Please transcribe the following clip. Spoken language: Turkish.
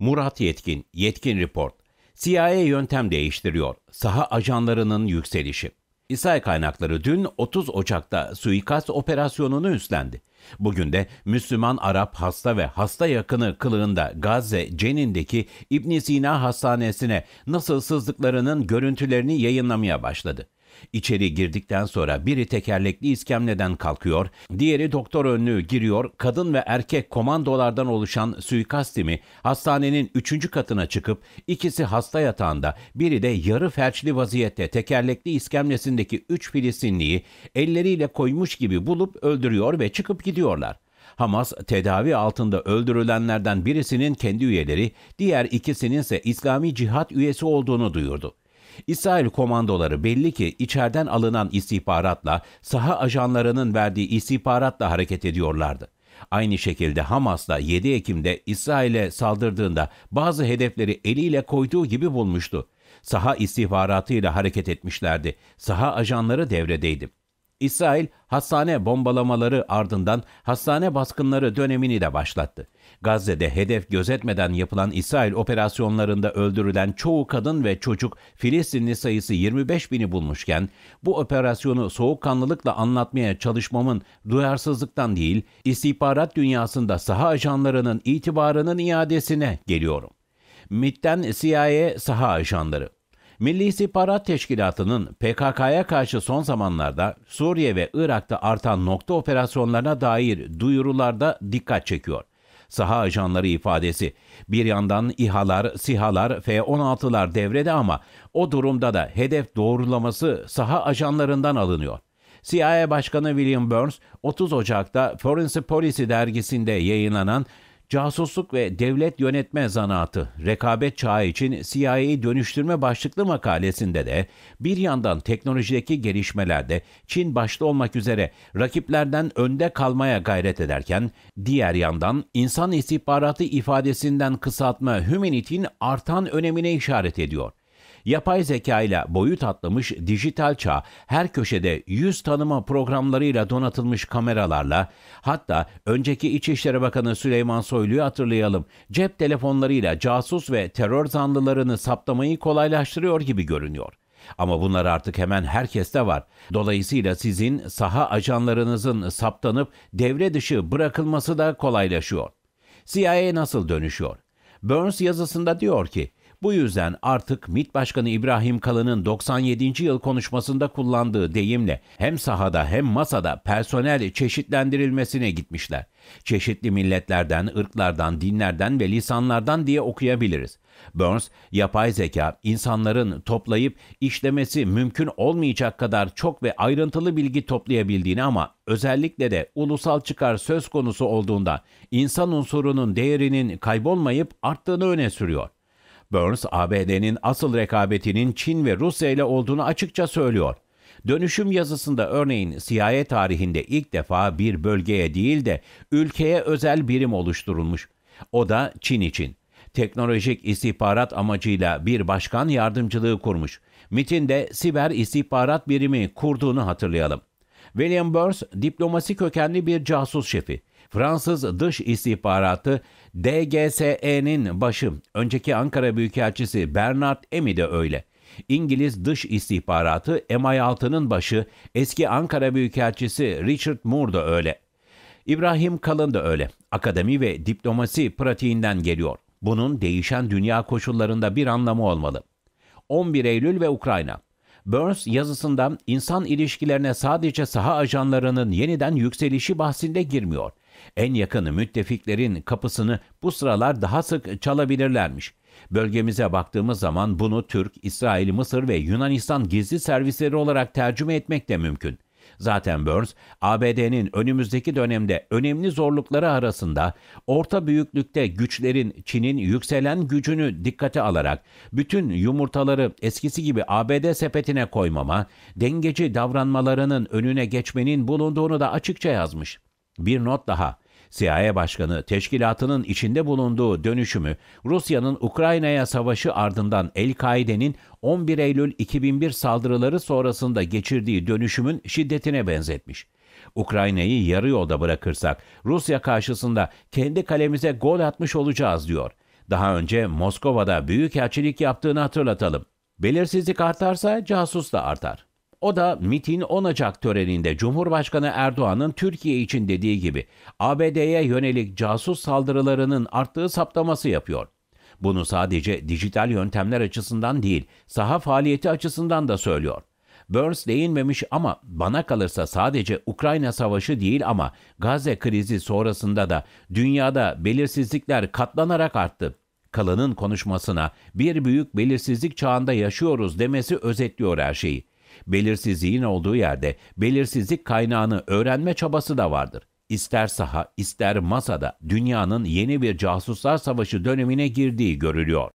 Murat Yetkin, Yetkin Report. CIA yöntem değiştiriyor. Saha ajanlarının yükselişi. İsrail kaynakları dün 30 Ocak'ta suikast operasyonunu üstlendi. Bugün de Müslüman Arap hasta ve hasta yakını kılığında Gazze Cenin'deki İbn Sina Hastanesi'ne nasıl sızdıklarının görüntülerini yayınlamaya başladı. İçeri girdikten sonra biri tekerlekli iskemleden kalkıyor, diğeri doktor önlüğü giriyor, kadın ve erkek komandolardan oluşan suikast timi hastanenin üçüncü katına çıkıp ikisi hasta yatağında, biri de yarı felçli vaziyette tekerlekli iskemlesindeki üç Filistinliyi elleriyle koymuş gibi bulup öldürüyor ve çıkıp gidiyorlar. Hamas tedavi altında öldürülenlerden birisinin kendi üyeleri, diğer ikisinin ise İslami Cihat üyesi olduğunu duyurdu. İsrail komandoları belli ki içeriden alınan istihbaratla saha ajanlarının verdiği istihbaratla hareket ediyorlardı. Aynı şekilde Hamas da 7 Ekim'de İsrail'e saldırdığında bazı hedefleri eliyle koyduğu gibi bulmuştu. Saha istihbaratıyla hareket etmişlerdi. Saha ajanları devredeydi. İsrail hastane bombalamaları ardından hastane baskınları dönemini de başlattı. Gazze'de hedef gözetmeden yapılan İsrail operasyonlarında öldürülen çoğu kadın ve çocuk Filistinli sayısı 25 bini bulmuşken bu operasyonu soğukkanlılıkla anlatmaya çalışmamın duyarsızlıktan değil istihbarat dünyasında saha ajanlarının itibarının iadesine geliyorum. MIT'ten CIA saha ajanları Milli İstihbarat Teşkilatı'nın PKK'ya karşı son zamanlarda Suriye ve Irak'ta artan nokta operasyonlarına dair duyurularda dikkat çekiyor saha ajanları ifadesi. Bir yandan İHA'lar, SİHA'lar, F-16'lar devrede ama o durumda da hedef doğrulaması saha ajanlarından alınıyor. CIA Başkanı William Burns 30 Ocak'ta Forensic Policy dergisinde yayınlanan Casusluk ve devlet yönetme zanaatı rekabet çağı için CIA'yı dönüştürme başlıklı makalesinde de bir yandan teknolojideki gelişmelerde Çin başta olmak üzere rakiplerden önde kalmaya gayret ederken diğer yandan insan istihbaratı ifadesinden kısaltma humanity'in artan önemine işaret ediyor. Yapay zeka ile boyut atlamış dijital çağ her köşede yüz tanıma programlarıyla donatılmış kameralarla hatta önceki İçişleri Bakanı Süleyman Soylu'yu hatırlayalım. Cep telefonlarıyla casus ve terör zanlılarını saptamayı kolaylaştırıyor gibi görünüyor. Ama bunlar artık hemen herkeste var. Dolayısıyla sizin saha ajanlarınızın saptanıp devre dışı bırakılması da kolaylaşıyor. CIA nasıl dönüşüyor? Burns yazısında diyor ki, bu yüzden artık MİT Başkanı İbrahim Kalın'ın 97. yıl konuşmasında kullandığı deyimle hem sahada hem masada personel çeşitlendirilmesine gitmişler. Çeşitli milletlerden, ırklardan, dinlerden ve lisanlardan diye okuyabiliriz. Burns, yapay zeka insanların toplayıp işlemesi mümkün olmayacak kadar çok ve ayrıntılı bilgi toplayabildiğini ama özellikle de ulusal çıkar söz konusu olduğunda insan unsurunun değerinin kaybolmayıp arttığını öne sürüyor. Burns, ABD'nin asıl rekabetinin Çin ve Rusya ile olduğunu açıkça söylüyor. Dönüşüm yazısında örneğin CIA tarihinde ilk defa bir bölgeye değil de ülkeye özel birim oluşturulmuş. O da Çin için. Teknolojik istihbarat amacıyla bir başkan yardımcılığı kurmuş. MIT'in de siber istihbarat birimi kurduğunu hatırlayalım. William Burns diplomasi kökenli bir casus şefi. Fransız Dış İstihbaratı DGSE'nin başı, önceki Ankara Büyükelçisi Bernard Emi de öyle. İngiliz Dış İstihbaratı MI6'nın başı, eski Ankara Büyükelçisi Richard Moore da öyle. İbrahim Kalın da öyle. Akademi ve diplomasi pratiğinden geliyor. Bunun değişen dünya koşullarında bir anlamı olmalı. 11 Eylül ve Ukrayna Burns yazısında insan ilişkilerine sadece saha ajanlarının yeniden yükselişi bahsinde girmiyor. En yakını müttefiklerin kapısını bu sıralar daha sık çalabilirlermiş. Bölgemize baktığımız zaman bunu Türk, İsrail, Mısır ve Yunanistan gizli servisleri olarak tercüme etmek de mümkün.'' Zaten Burns, ABD'nin önümüzdeki dönemde önemli zorlukları arasında orta büyüklükte güçlerin Çin'in yükselen gücünü dikkate alarak bütün yumurtaları eskisi gibi ABD sepetine koymama, dengeci davranmalarının önüne geçmenin bulunduğunu da açıkça yazmış. Bir not daha. CIA Başkanı teşkilatının içinde bulunduğu dönüşümü Rusya'nın Ukrayna'ya savaşı ardından El-Kaide'nin 11 Eylül 2001 saldırıları sonrasında geçirdiği dönüşümün şiddetine benzetmiş. Ukrayna'yı yarı yolda bırakırsak Rusya karşısında kendi kalemize gol atmış olacağız diyor. Daha önce Moskova'da büyük elçilik yaptığını hatırlatalım. Belirsizlik artarsa casus da artar. O da MIT'in 10 Ocak töreninde Cumhurbaşkanı Erdoğan'ın Türkiye için dediği gibi ABD'ye yönelik casus saldırılarının arttığı saptaması yapıyor. Bunu sadece dijital yöntemler açısından değil, saha faaliyeti açısından da söylüyor. Burns değinmemiş ama bana kalırsa sadece Ukrayna Savaşı değil ama Gazze krizi sonrasında da dünyada belirsizlikler katlanarak arttı. Kalanın konuşmasına bir büyük belirsizlik çağında yaşıyoruz demesi özetliyor her şeyi. Belirsizliğin olduğu yerde belirsizlik kaynağını öğrenme çabası da vardır. İster saha, ister masada dünyanın yeni bir casuslar savaşı dönemine girdiği görülüyor.